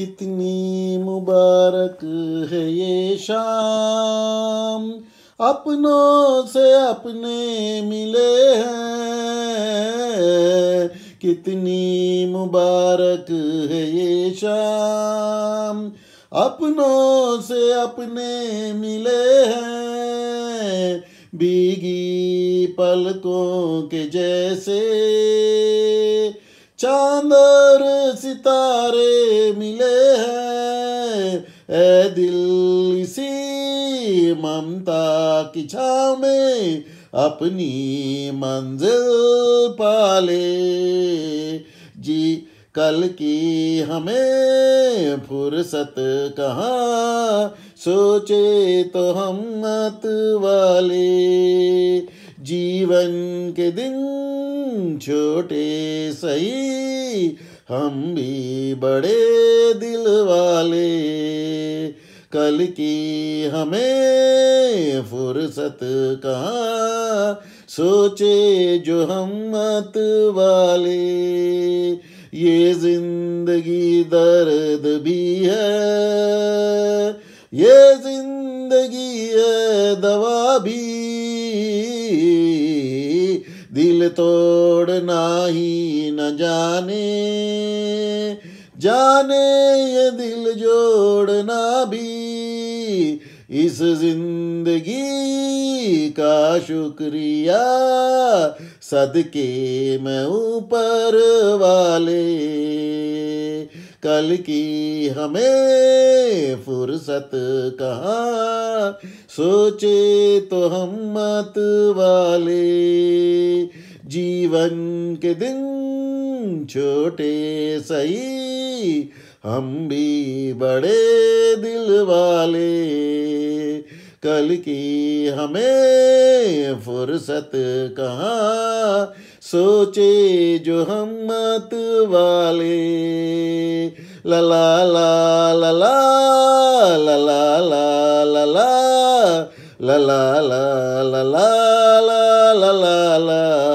कितनी मुबारक है ये शाम अपनों से अपने मिले हैं कितनी मुबारक है ये शाम अपनों से अपने मिले हैं बीगी पलकों के जैसे चांद तारे मिले हैं ए दिल इसी ममता की छा में अपनी मंजिल पाले जी कल की हमें फुर्सत कहाँ सोचे तो हम मत वाले जीवन के दिन छोटे सही हम भी बड़े दिल वाले कल की हमें फुर्सत कहाँ सोचे जो हम मत वाले ये जिंदगी दर्द भी है ये जिंदगी है दवा भी तोड़ नाही न जाने जाने ये दिल जोड़ना भी इस जिंदगी का शुक्रिया सदके मैं ऊपर वाले कल की हमें फुर्सत कहाँ सोचे तो हम मत वाले जीवन के दिन छोटे सही हम भी बड़े दिल वाले कल की हमें फुर्सत कहाँ सोचे जो हम मत वाले ला ला ला ला ला ला ला ला ला ला ला ला ला ला